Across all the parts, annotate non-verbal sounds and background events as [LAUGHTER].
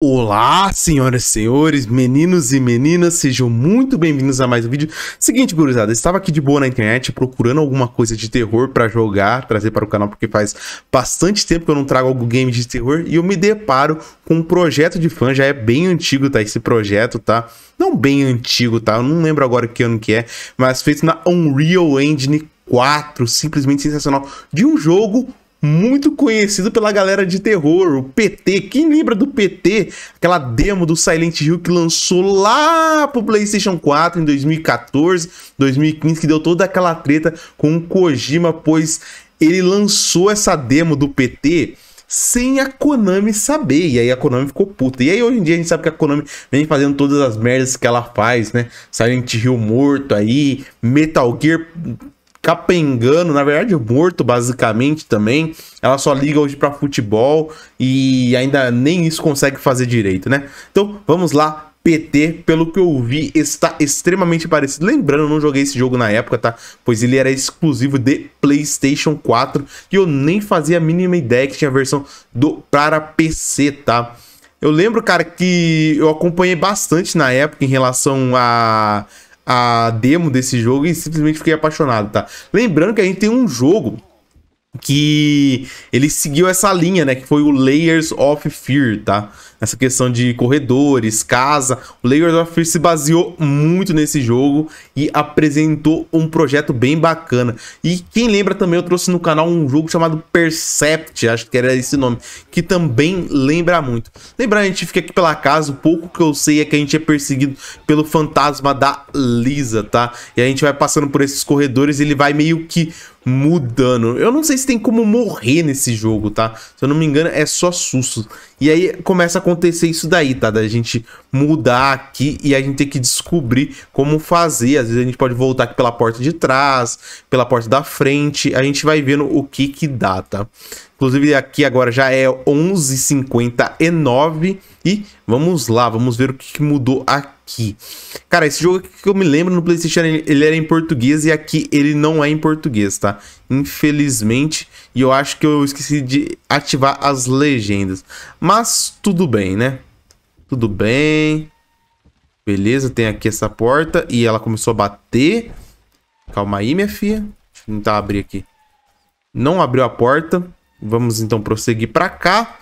Olá, senhoras e senhores, meninos e meninas, sejam muito bem-vindos a mais um vídeo. Seguinte, gurizada, estava aqui de boa na internet procurando alguma coisa de terror para jogar, trazer para o canal, porque faz bastante tempo que eu não trago algum game de terror, e eu me deparo com um projeto de fã, já é bem antigo, tá? Esse projeto, tá? Não bem antigo, tá? Eu não lembro agora que ano que é, mas feito na Unreal Engine 4, simplesmente sensacional, de um jogo muito conhecido pela galera de terror, o PT. Quem lembra do PT? Aquela demo do Silent Hill que lançou lá pro PlayStation 4 em 2014, 2015, que deu toda aquela treta com o Kojima, pois ele lançou essa demo do PT sem a Konami saber. E aí a Konami ficou puta. E aí hoje em dia a gente sabe que a Konami vem fazendo todas as merdas que ela faz, né? Silent Hill morto aí, Metal Gear capengando, na verdade morto basicamente também. Ela só liga hoje para futebol e ainda nem isso consegue fazer direito, né? Então, vamos lá PT, pelo que eu vi, está extremamente parecido. Lembrando, eu não joguei esse jogo na época, tá? Pois ele era exclusivo de PlayStation 4 e eu nem fazia a mínima ideia que tinha a versão do para PC, tá? Eu lembro, cara, que eu acompanhei bastante na época em relação a a demo desse jogo e simplesmente fiquei apaixonado, tá? Lembrando que a gente tem um jogo que ele seguiu essa linha, né? Que foi o Layers of Fear, tá? Essa questão de corredores, casa. O Layers of Fear se baseou muito nesse jogo e apresentou um projeto bem bacana. E quem lembra também, eu trouxe no canal um jogo chamado Percept, acho que era esse nome, que também lembra muito. Lembrar, a gente fica aqui pela casa, o pouco que eu sei é que a gente é perseguido pelo fantasma da Lisa, tá? E a gente vai passando por esses corredores e ele vai meio que mudando. Eu não sei se tem como morrer nesse jogo, tá? Se eu não me engano, é só susto. E aí começa a acontecer isso daí, tá? Da gente mudar aqui e a gente ter que descobrir como fazer. Às vezes a gente pode voltar aqui pela porta de trás, pela porta da frente. A gente vai vendo o que que dá, tá? Inclusive, aqui agora já é 11h59 e vamos lá, vamos ver o que mudou aqui. Cara, esse jogo que eu me lembro no PlayStation, ele era em português e aqui ele não é em português, tá? Infelizmente, e eu acho que eu esqueci de ativar as legendas. Mas tudo bem, né? Tudo bem. Beleza, tem aqui essa porta e ela começou a bater. Calma aí, minha filha. Deixa eu tentar abrir aqui. Não abriu a porta. Vamos então prosseguir para cá.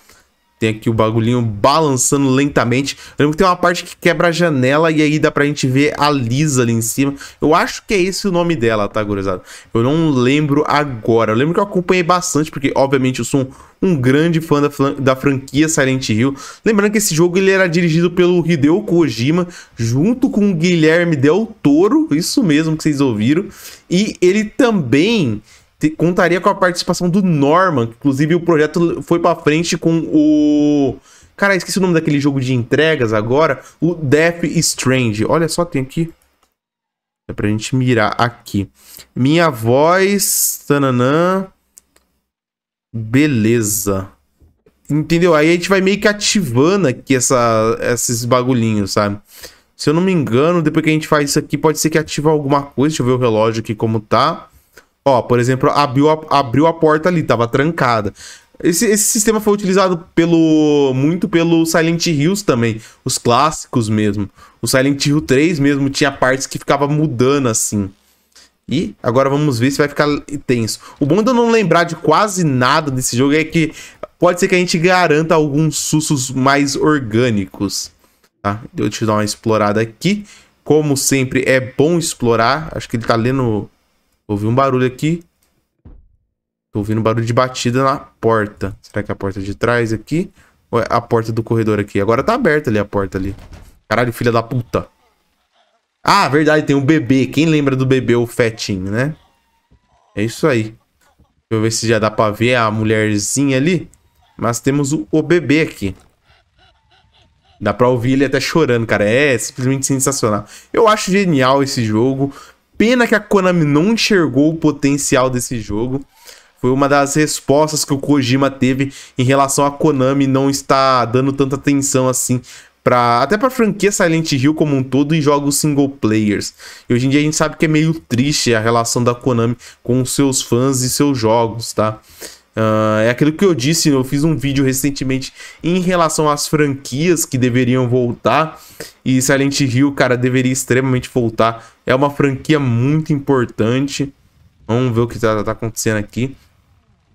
Tem aqui o bagulhinho balançando lentamente. Eu lembro que tem uma parte que quebra a janela e aí dá pra gente ver a Lisa ali em cima. Eu acho que é esse o nome dela, tá, gurizada? Eu não lembro agora. Eu lembro que eu acompanhei bastante, porque, obviamente, eu sou um, um grande fã da, da, franquia Silent Hill. Lembrando que esse jogo ele era dirigido pelo Hideo Kojima, junto com o Guilherme Del Toro, isso mesmo que vocês ouviram. E ele também te, contaria com a participação do Norman. Inclusive, o projeto foi para frente com o. Cara, esqueci o nome daquele jogo de entregas agora. O Death Strange. Olha só, tem aqui. É pra gente mirar aqui. Minha voz. Tananã. Beleza. Entendeu? Aí a gente vai meio que ativando aqui essa, esses bagulhinhos, sabe? Se eu não me engano, depois que a gente faz isso aqui, pode ser que ativa alguma coisa. Deixa eu ver o relógio aqui como tá. Ó, por exemplo, abriu a, abriu a porta ali, tava trancada. Esse, esse sistema foi utilizado pelo muito pelo Silent Hills também, os clássicos mesmo. O Silent Hill 3 mesmo tinha partes que ficava mudando assim. E agora vamos ver se vai ficar tenso. O bom de eu não lembrar de quase nada desse jogo é que pode ser que a gente garanta alguns sustos mais orgânicos. Tá? Deixa eu te dar uma explorada aqui. Como sempre, é bom explorar. Acho que ele tá lendo Ouvi um barulho aqui. Tô ouvindo barulho de batida na porta. Será que é a porta de trás aqui? Ou é a porta do corredor aqui? Agora tá aberta ali a porta ali. Caralho, filha da puta. Ah, verdade, tem um bebê. Quem lembra do bebê, o fetinho, né? É isso aí. Deixa eu ver se já dá pra ver a mulherzinha ali. Mas temos o, o bebê aqui. Dá pra ouvir ele até chorando, cara. É simplesmente sensacional. Eu acho genial esse jogo. Pena que a Konami não enxergou o potencial desse jogo. Foi uma das respostas que o Kojima teve em relação a Konami não estar dando tanta atenção assim para até para franquia Silent Hill como um todo e jogos single players. E hoje em dia a gente sabe que é meio triste a relação da Konami com os seus fãs e seus jogos, tá? Uh, é aquilo que eu disse, eu fiz um vídeo recentemente em relação às franquias que deveriam voltar. E Silent Hill, cara, deveria extremamente voltar. É uma franquia muito importante. Vamos ver o que tá, tá acontecendo aqui.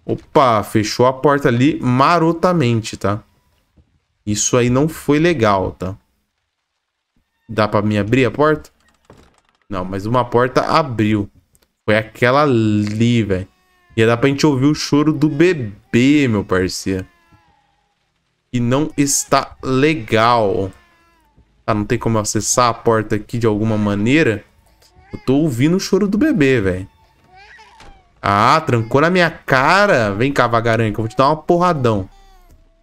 Opa, fechou a porta ali marotamente, tá? Isso aí não foi legal, tá? Dá pra me abrir a porta? Não, mas uma porta abriu. Foi aquela ali, velho. Ia dar pra gente ouvir o choro do bebê, meu parceiro. E não está legal. Ah, não tem como acessar a porta aqui de alguma maneira. Eu tô ouvindo o choro do bebê, velho. Ah, trancou na minha cara. Vem cá, vagaranha, que eu vou te dar uma porradão.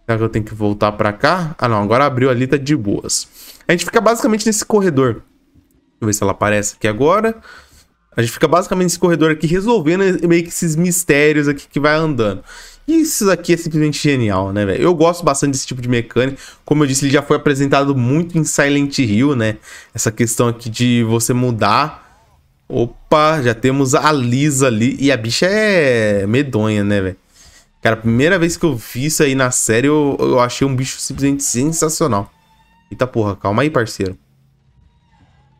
Será que eu tenho que voltar pra cá? Ah, não. Agora abriu ali, tá de boas. A gente fica basicamente nesse corredor. Deixa eu ver se ela aparece aqui agora. Agora. A gente fica basicamente nesse corredor aqui resolvendo meio que esses mistérios aqui que vai andando. E isso aqui é simplesmente genial, né, velho? Eu gosto bastante desse tipo de mecânica. Como eu disse, ele já foi apresentado muito em Silent Hill, né? Essa questão aqui de você mudar. Opa, já temos a Lisa ali. E a bicha é medonha, né, velho? Cara, a primeira vez que eu vi isso aí na série, eu, eu achei um bicho simplesmente sensacional. Eita porra, calma aí, parceiro.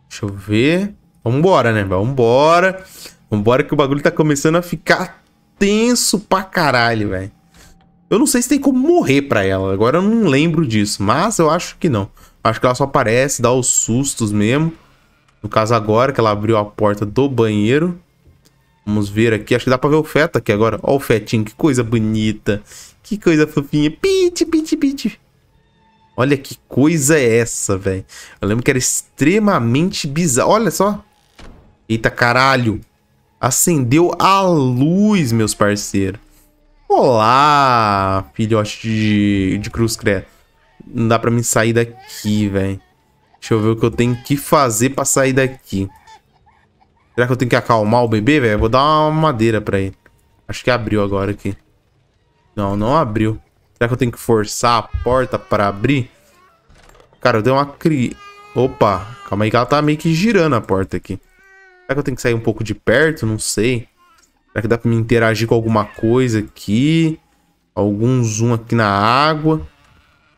Deixa eu ver. Vambora, né? Vambora. Vambora que o bagulho tá começando a ficar tenso pra caralho, velho. Eu não sei se tem como morrer pra ela. Agora eu não lembro disso, mas eu acho que não. Acho que ela só aparece, dá os sustos mesmo. No caso agora, que ela abriu a porta do banheiro. Vamos ver aqui. Acho que dá pra ver o feto aqui agora. Ó o fetinho, que coisa bonita. Que coisa fofinha. Pit, pit, pit. Olha que coisa é essa, velho. Eu lembro que era extremamente bizarro. Olha só. Eita caralho! Acendeu a luz, meus parceiros. Olá, filhote de, de Cruz Creta. Não dá pra mim sair daqui, velho. Deixa eu ver o que eu tenho que fazer pra sair daqui. Será que eu tenho que acalmar o bebê, velho? Vou dar uma madeira pra ele. Acho que abriu agora aqui. Não, não abriu. Será que eu tenho que forçar a porta pra abrir? Cara, eu dei uma cri... Opa, calma aí que ela tá meio que girando a porta aqui. Será que eu tenho que sair um pouco de perto? Não sei. Será que dá pra me interagir com alguma coisa aqui? Algum zoom aqui na água.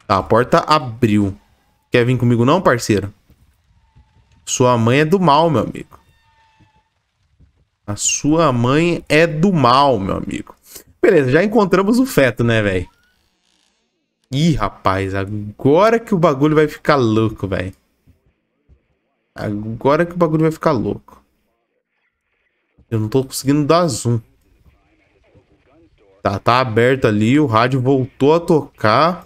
Tá, a porta abriu. Quer vir comigo não, parceiro? Sua mãe é do mal, meu amigo. A sua mãe é do mal, meu amigo. Beleza, já encontramos o feto, né, velho? Ih, rapaz, agora que o bagulho vai ficar louco, velho. Agora que o bagulho vai ficar louco. Eu não tô conseguindo dar zoom. Tá, tá aberto ali, o rádio voltou a tocar.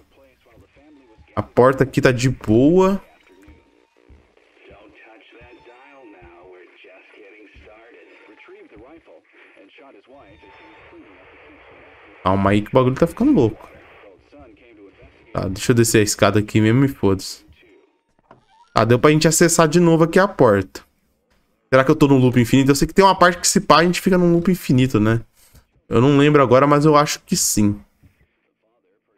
A porta aqui tá de boa. Calma aí que o bagulho tá ficando louco. Tá, deixa eu descer a escada aqui mesmo e foda-se. Tá, deu pra gente acessar de novo aqui a porta. Será que eu tô num loop infinito? Eu sei que tem uma parte que se pá, a gente fica num loop infinito, né? Eu não lembro agora, mas eu acho que sim.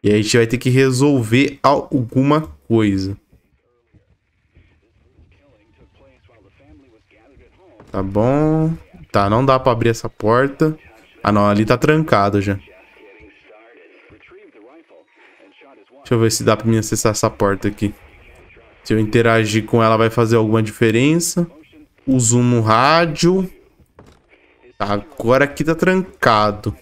E aí a gente vai ter que resolver alguma coisa. Tá bom. Tá, não dá pra abrir essa porta. Ah, não, ali tá trancado já. Deixa eu ver se dá pra mim acessar essa porta aqui. Se eu interagir com ela, vai fazer alguma diferença o zoom no rádio. Tá, agora aqui tá trancado.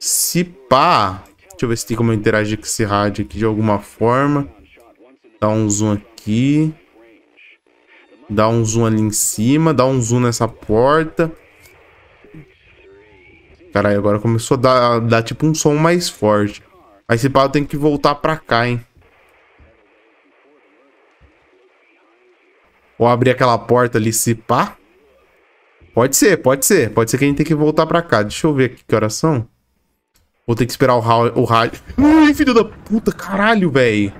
Se pá... Deixa eu ver se tem como eu interagir com esse rádio aqui de alguma forma. Dá um zoom aqui. Dá um zoom ali em cima. Dá um zoom nessa porta. Caralho, agora começou a dar, dar tipo um som mais forte. Aí se pá, eu tenho que voltar pra cá, hein. Ou abrir aquela porta ali, se pá. Pode ser, pode ser. Pode ser que a gente tem que voltar pra cá. Deixa eu ver aqui que horas são. Vou ter que esperar o, ra Ai, filho da puta, caralho, velho.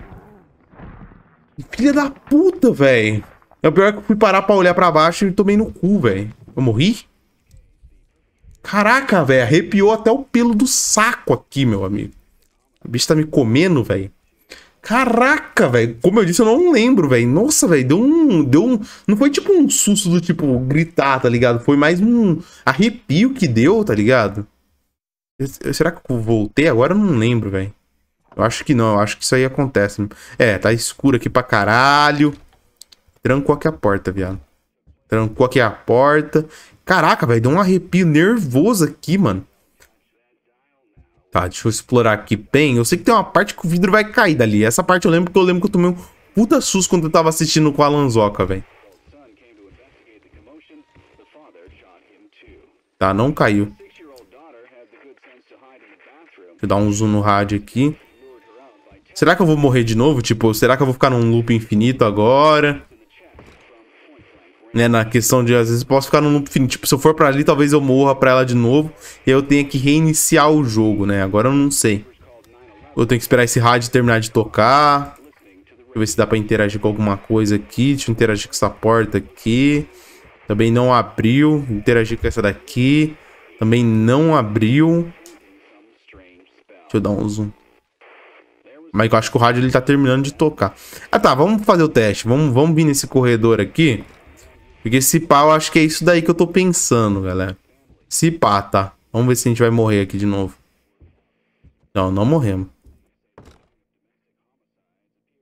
Filha da puta, velho. É o pior é que eu fui parar pra olhar pra baixo e tomei no cu, velho. Eu morri? Caraca, velho. Arrepiou até o pelo do saco aqui, meu amigo. O bicho tá me comendo, velho. Caraca, velho. Como eu disse, eu não lembro, velho. Nossa, velho. Deu um, deu um. Não foi tipo um susto do tipo gritar, tá ligado? Foi mais um arrepio que deu, tá ligado? Será que eu voltei agora? Eu não lembro, velho. Eu acho que não. Eu acho que isso aí acontece. É, tá escuro aqui pra caralho. Trancou aqui a porta, viado. Trancou aqui a porta. Caraca, velho. Deu um arrepio nervoso aqui, mano. Tá, deixa eu explorar aqui bem. Eu sei que tem uma parte que o vidro vai cair dali. Essa parte eu lembro que eu lembro que eu tomei um puta susto quando eu tava assistindo com a Lanzoca, velho. Tá, não caiu. Deixa eu dar um zoom no rádio aqui. Será que eu vou morrer de novo? Tipo, será que eu vou ficar num loop infinito agora? né? Na questão de, às vezes, posso ficar no loop infinito. Tipo, se eu for pra ali, talvez eu morra pra ela de novo. E eu tenha que reiniciar o jogo, né? Agora eu não sei. Eu tenho que esperar esse rádio terminar de tocar. Deixa eu ver se dá pra interagir com alguma coisa aqui. Deixa eu interagir com essa porta aqui. Também não abriu. Interagir com essa daqui. Também não abriu. Deixa eu dar um zoom. Mas eu acho que o rádio ele tá terminando de tocar. Ah tá, vamos fazer o teste. Vamos, vamos vir nesse corredor aqui. Porque se pá, eu acho que é isso daí que eu tô pensando, galera. Se pá, tá? Vamos ver se a gente vai morrer aqui de novo. Não, não morremos.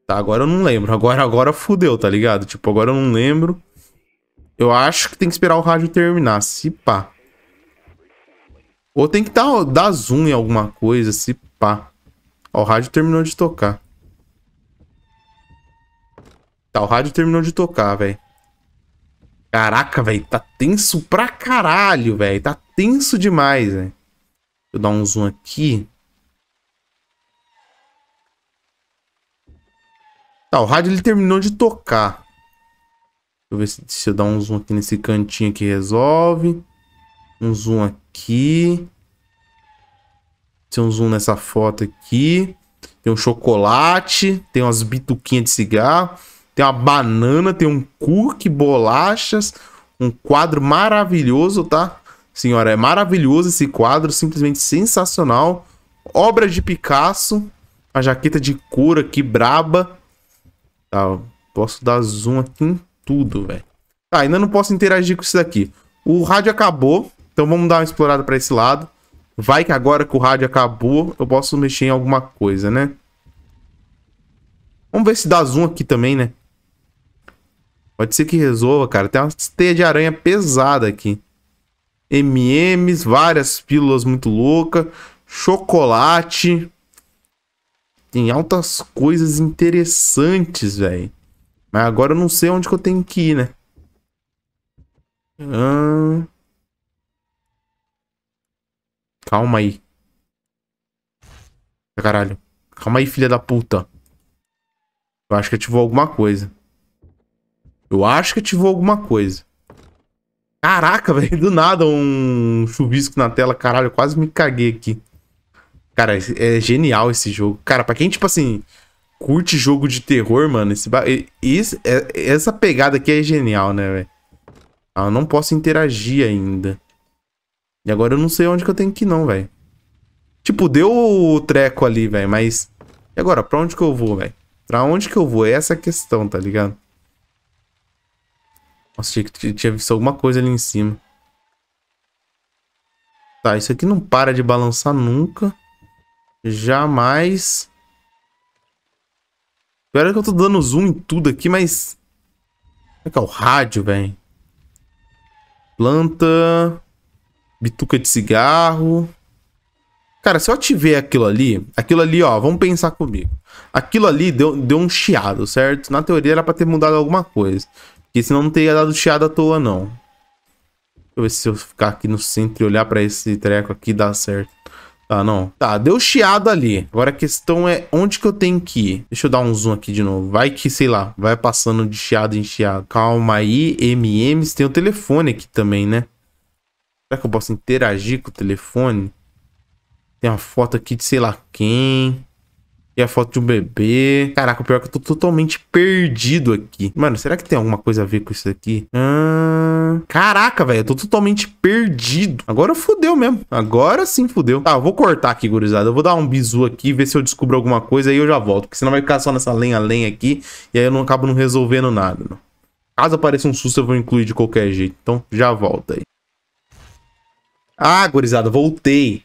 Tá, agora eu não lembro. Agora, agora fudeu, tá ligado? Tipo, agora eu não lembro. Eu acho que tem que esperar o rádio terminar. Se pá. Ou tem que dar, tá, dar zoom em alguma coisa, se pá. Ó, o rádio terminou de tocar. Tá, o rádio terminou de tocar, velho. Caraca, velho, tá tenso pra caralho, velho. Tá tenso demais, velho. Deixa eu dar um zoom aqui. Tá, o rádio ele terminou de tocar. Deixa eu ver se, se eu dar um zoom aqui nesse cantinho aqui resolve. Um zoom aqui. Tem um zoom nessa foto aqui. Tem um chocolate. Tem umas bituquinhas de cigarro. Tem uma banana, tem um cookie, bolachas, um quadro maravilhoso, tá? Senhora, é maravilhoso esse quadro, simplesmente sensacional. Obra de Picasso, a jaqueta de cura aqui braba. Tá, posso dar zoom aqui em tudo, velho. Tá, ainda não posso interagir com isso daqui. O rádio acabou, então vamos dar uma explorada para esse lado. Vai que agora que o rádio acabou, eu posso mexer em alguma coisa, né? Vamos ver se dá zoom aqui também, né? Pode ser que resolva, cara. Tem uma teia de aranha pesada aqui. MMs, várias pílulas muito louca, chocolate. Tem altas coisas interessantes, velho. Mas agora eu não sei onde que eu tenho que ir, né? Calma aí. Caralho. Calma aí, filha da puta. Eu acho que ativou alguma coisa. Eu acho que ativou alguma coisa. Caraca, [LAUGHS] velho, do nada um chuvisco na tela, caralho, eu quase me caguei aqui. Cara, é genial esse jogo. Cara, pra quem, tipo assim, curte jogo de terror, mano, esse, esse é, essa pegada aqui é genial, né, velho? Ah, eu não posso interagir ainda. E agora eu não sei onde que eu tenho que ir, não, velho. Tipo, deu o treco ali, velho, mas... E agora, pra onde que eu vou, velho? Pra onde que eu vou? É essa é a questão, tá ligado? Nossa, que tinha visto alguma coisa ali em cima. Tá, isso aqui não para de balançar nunca. Jamais. Espero que eu tô dando zoom em tudo aqui, mas... Como é que é o rádio, velho? Planta... Bituca de cigarro... Cara, se eu ativei aquilo ali, aquilo ali, ó, vamos pensar comigo. Aquilo ali deu, deu um chiado, certo? Na teoria era pra ter mudado alguma coisa. Porque senão não teria dado chiado à toa, não. Deixa eu ver se eu ficar aqui no centro e olhar pra esse treco aqui, dá certo. Tá, não. Tá, deu chiado ali. Agora a questão é onde que eu tenho que ir. Deixa eu dar um zoom aqui de novo. Vai que, sei lá, vai passando de chiado em chiado. Calma aí, MMs. Tem o telefone aqui também, né? Será que eu posso interagir com o telefone? Tem uma foto aqui de sei lá quem. E a foto de um bebê. Caraca, o pior é que eu tô totalmente perdido aqui. Mano, será que tem alguma coisa a ver com isso aqui? Ah, caraca, velho. Eu tô totalmente perdido. Agora fudeu mesmo. Agora sim fudeu. Tá, eu vou cortar aqui, gurizada. Eu vou dar um bizu aqui, ver se eu descubro alguma coisa e eu já volto. Porque senão vai ficar só nessa lenha-lenha aqui. E aí eu não acabo não resolvendo nada, mano. Caso apareça um susto, eu vou incluir de qualquer jeito. Então, já volta aí. Ah, gurizada, voltei.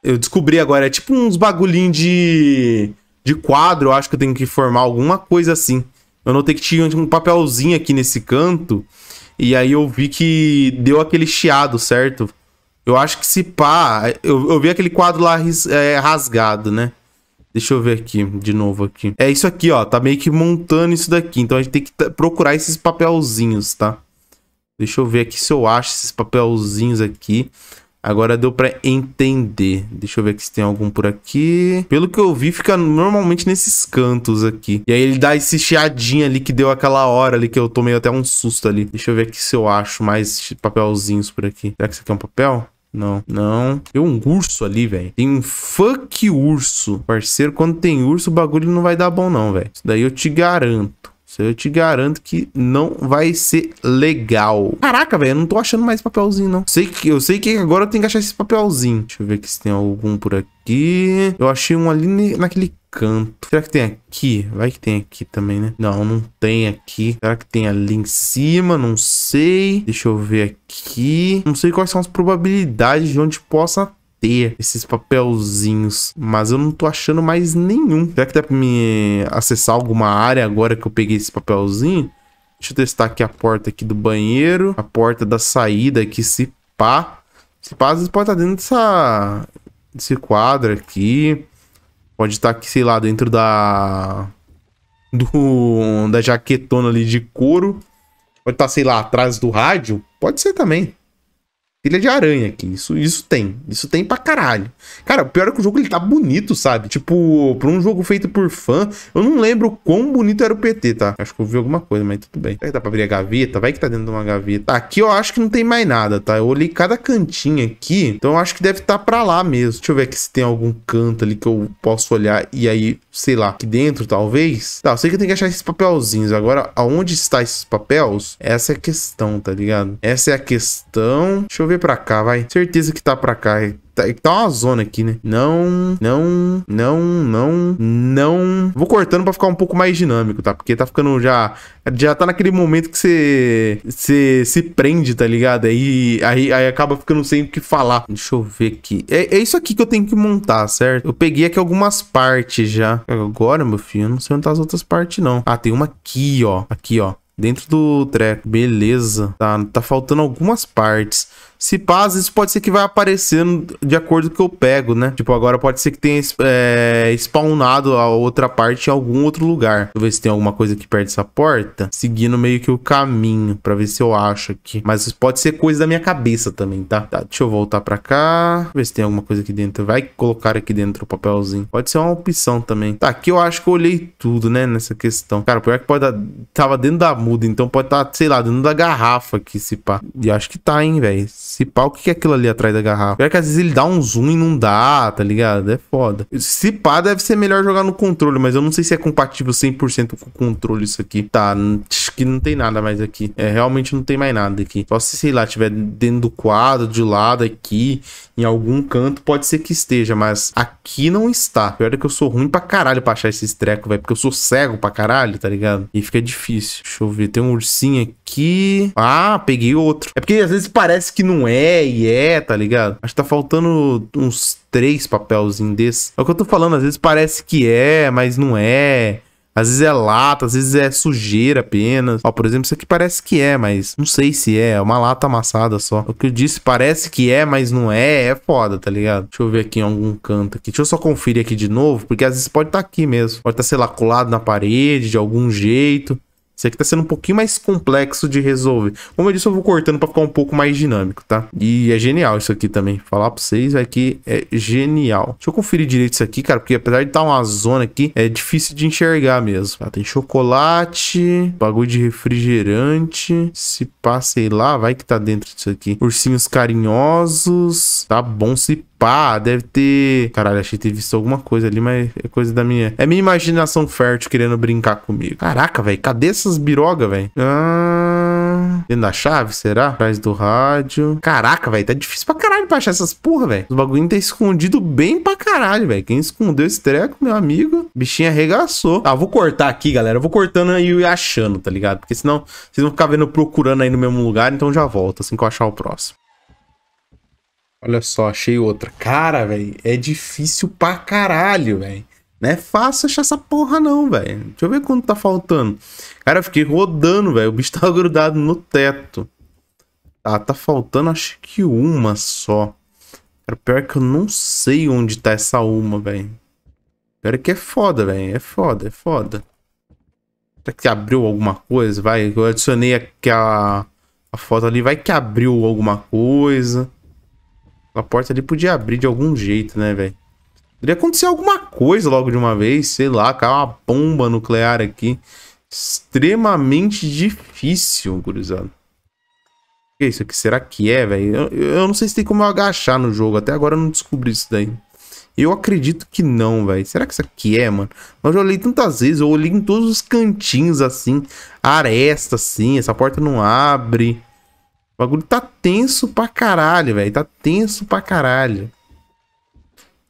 Eu descobri agora. É tipo uns bagulhinho de de quadro, eu acho que eu tenho que formar alguma coisa assim. Eu notei que tinha tipo, um papelzinho aqui nesse canto, e aí eu vi que deu aquele chiado, certo? Eu acho que se pá, eu, eu vi aquele quadro lá é, rasgado, né? Deixa eu ver aqui, de novo aqui. É isso aqui, ó, tá meio que montando isso daqui, então a gente tem que procurar esses papelzinhos, tá? Deixa eu ver aqui se eu acho esses papelzinhos aqui. Agora deu pra entender. Deixa eu ver aqui se tem algum por aqui. Pelo que eu vi, fica normalmente nesses cantos aqui. E aí ele dá esse chiadinho ali que deu aquela hora ali que eu tomei até um susto ali. Deixa eu ver aqui se eu acho mais papelzinhos por aqui. Será que isso aqui é um papel? Não, não. Tem um urso ali, velho. Tem um fuck urso. Parceiro, quando tem urso, o bagulho não vai dar bom não, velho. Isso daí eu te garanto eu te garanto que não vai ser legal. Caraca, velho, eu não tô achando mais papelzinho, não. Sei que, eu sei que agora eu tenho que achar esse papelzinho. Deixa eu ver se tem algum por aqui. Eu achei um ali naquele canto. Será que tem aqui? Vai que tem aqui também, né? Não, não tem aqui. Será que tem ali em cima? Não sei. Deixa eu ver aqui. Não sei quais são as probabilidades de onde possa ter esses papelzinhos. Mas eu não tô achando mais nenhum. Será que dá pra me acessar alguma área agora que eu peguei esse papelzinho? Deixa eu testar aqui a porta aqui do banheiro. A porta da saída aqui, se pá. Se pá, às vezes pode estar tá dentro dessa... Desse quadro aqui. Pode estar tá aqui, sei lá, dentro da... Do... Da jaquetona ali de couro. Pode estar, tá, sei lá, atrás do rádio. Pode ser também. Filha de aranha aqui. Isso, isso tem. Isso tem pra caralho. Cara, o pior é que o jogo ele tá bonito, sabe? Tipo, pra um jogo feito por fã, eu não lembro quão bonito era o PT, tá? Acho que eu vi alguma coisa, mas tudo bem. Será que dá pra abrir a gaveta? Vai que tá dentro de uma gaveta. Aqui eu acho que não tem mais nada, tá? Eu olhei cada cantinho aqui, então eu acho que deve estar tá pra lá mesmo. Deixa eu ver aqui se tem algum canto ali que eu posso olhar e aí, sei lá, aqui dentro, talvez. Tá, eu sei que eu tenho que achar esses papelzinhos. Agora, aonde está esses papéis? Essa é a questão, tá ligado? Essa é a questão. Deixa eu ver pra cá, vai. Certeza que tá pra cá. Tá, tá uma zona aqui, né? Não, não, não, não, não. Vou cortando pra ficar um pouco mais dinâmico, tá? Porque tá ficando já... Já tá naquele momento que você... Você se prende, tá ligado? Aí, aí, aí acaba ficando sem o que falar. Deixa eu ver aqui. É, é isso aqui que eu tenho que montar, certo? Eu peguei aqui algumas partes já. Agora, meu filho, eu não sei onde tá as outras partes, não. Ah, tem uma aqui, ó. Aqui, ó. Dentro do treco. Beleza. Tá, tá faltando algumas partes. Se passa isso pode ser que vai aparecendo de acordo com o que eu pego, né? Tipo, agora pode ser que tenha é, spawnado a outra parte em algum outro lugar. Deixa eu ver se tem alguma coisa aqui perto dessa porta. Seguindo meio que o caminho, pra ver se eu acho aqui. Mas pode ser coisa da minha cabeça também, tá? Tá, deixa eu voltar pra cá. Ver se tem alguma coisa aqui dentro. Vai colocar aqui dentro o papelzinho. Pode ser uma opção também. Tá, aqui eu acho que eu olhei tudo, né? Nessa questão. Cara, pior é que pode estar... Tava dentro da muda, então pode estar, tá, sei lá, dentro da garrafa aqui, se pá. E acho que tá, hein, velho se pá, o que é aquilo ali atrás da garrafa? Pior que às vezes ele dá um zoom e não dá, tá ligado? É foda. Se pá, deve ser melhor jogar no controle, mas eu não sei se é compatível 100% com o controle isso aqui. Tá, acho que não tem nada mais aqui. É, realmente não tem mais nada aqui. Só se, sei lá, tiver dentro do quadro, de lado aqui, em algum canto, pode ser que esteja, mas aqui não está. Pior é que eu sou ruim pra caralho pra achar esses trecos, velho, porque eu sou cego pra caralho, tá ligado? E fica difícil. Deixa eu ver, tem um ursinho aqui. Ah, peguei outro. É porque às vezes parece que não é e é, tá ligado? Acho que tá faltando uns três papelzinhos desses. É o que eu tô falando, às vezes parece que é, mas não é. Às vezes é lata, às vezes é sujeira apenas. Ó, por exemplo, isso aqui parece que é, mas não sei se é. É uma lata amassada só. É o que eu disse parece que é, mas não é. É foda, tá ligado? Deixa eu ver aqui em algum canto aqui. Deixa eu só conferir aqui de novo, porque às vezes pode estar tá aqui mesmo. Pode estar, tá, sei lá, colado na parede de algum jeito. Isso aqui tá sendo um pouquinho mais complexo de resolver. Como eu disse, eu vou cortando pra ficar um pouco mais dinâmico, tá? E é genial isso aqui também. Falar pra vocês aqui é, é genial. Deixa eu conferir direito isso aqui, cara, porque apesar de estar tá uma zona aqui, é difícil de enxergar mesmo. Ah, tem chocolate, bagulho de refrigerante. Se pá, sei lá, vai que tá dentro disso aqui. Ursinhos carinhosos. Tá bom se pá, deve ter. Caralho, achei que ter visto alguma coisa ali, mas é coisa da minha. É minha imaginação fértil querendo brincar comigo. Caraca, velho, cadê essas birogas, velho? Ah. Dentro da chave, será? Atrás do rádio. Caraca, velho, tá difícil pra caralho pra achar essas porra, velho. Os bagulho tá escondido bem pra caralho, velho. Quem escondeu esse treco, meu amigo, bichinho arregaçou. Tá, vou cortar aqui, galera. Eu vou cortando e achando, tá ligado? Porque senão vocês vão ficar vendo procurando aí no mesmo lugar, então já volto assim que eu achar o próximo. Olha só, achei outra. Cara, velho, é difícil pra caralho, velho. Não é fácil achar essa porra, não, velho. Deixa eu ver quanto tá faltando. Cara, eu fiquei rodando, velho. O bicho tava grudado no teto. Tá, tá faltando acho que uma só. Cara, pior que eu não sei onde tá essa uma, velho. Pior que é foda, velho. É foda, é foda. Será que abriu alguma coisa? Vai, eu adicionei aquela a foto ali. Vai que abriu alguma coisa. A porta ali podia abrir de algum jeito, né, velho? Poderia acontecer alguma coisa logo de uma vez, sei lá, cair uma bomba nuclear aqui. Extremamente difícil, gurizada. O que é isso aqui? Será que é, velho? Eu, eu, não sei se tem como eu agachar no jogo. Até agora eu não descobri isso daí. Eu acredito que não, velho. Será que isso aqui é, mano? Mas eu olhei tantas vezes, eu olhei em todos os cantinhos, assim. Aresta, assim. Essa porta não abre. O bagulho tá tenso pra caralho, velho. Tá tenso pra caralho.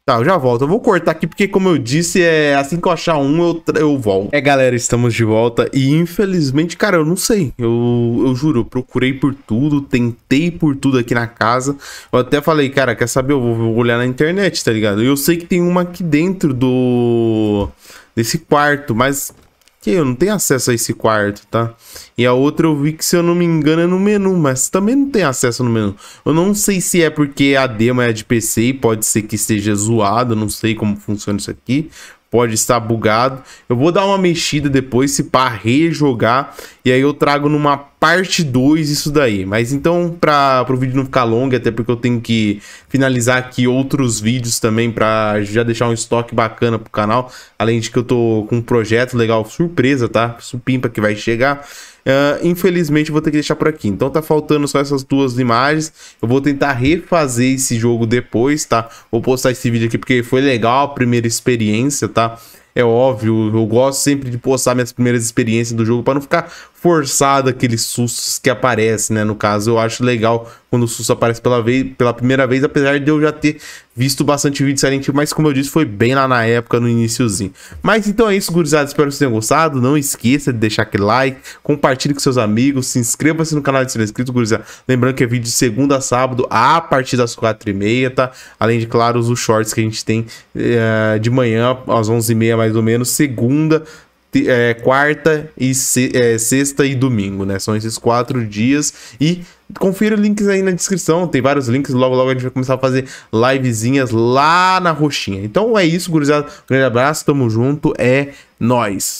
Tá, eu já volto. Eu vou cortar aqui porque, como eu disse, é assim que eu achar um, eu, eu volto. É, galera, estamos de volta. E, infelizmente, cara, eu não sei. Eu, eu juro, eu procurei por tudo, tentei por tudo aqui na casa. Eu até falei, cara, quer saber? Eu vou, vou olhar na internet, tá ligado? Eu sei que tem uma aqui dentro do... Desse quarto, mas que eu não tenho acesso a esse quarto, tá? E a outra eu vi que, se eu não me engano, é no menu, mas também não tem acesso no menu. Eu não sei se é porque a demo é de PC e pode ser que esteja zoado, não sei como funciona isso aqui. Pode estar bugado. Eu vou dar uma mexida depois, se pá, rejogar. E aí eu trago numa parte 2 isso daí. Mas então, para o vídeo não ficar longo, até porque eu tenho que finalizar aqui outros vídeos também para já deixar um estoque bacana para o canal. Além de que eu tô com um projeto legal, surpresa, tá? Supimpa que vai chegar. Uh, infelizmente vou ter que deixar por aqui. Então tá faltando só essas duas imagens. Eu vou tentar refazer esse jogo depois, tá? Vou postar esse vídeo aqui porque foi legal a primeira experiência, tá? É óbvio, eu gosto sempre de postar minhas primeiras experiências do jogo para não ficar forçado aqueles sustos que aparecem, né? No caso, eu acho legal quando o susto aparece pela, vez, pela primeira vez, apesar de eu já ter visto bastante vídeo de Silent Hill, mas como eu disse, foi bem lá na época, no iníciozinho. Mas então é isso, gurizada, espero que vocês tenham gostado, não esqueça de deixar aquele like, compartilhe com seus amigos, se inscreva-se no canal de ser inscrito, gurizada. Lembrando que é vídeo de segunda a sábado, a partir das quatro e meia, tá? Além de, claro, os shorts que a gente tem é, de manhã, às onze e meia mais ou menos, segunda é, quarta e se, é, sexta e domingo, né? São esses quatro dias. E confira os links aí na descrição, tem vários links. Logo, logo a gente vai começar a fazer livezinhas lá na roxinha. Então é isso, gurizada. Um grande abraço, tamo junto, é nós.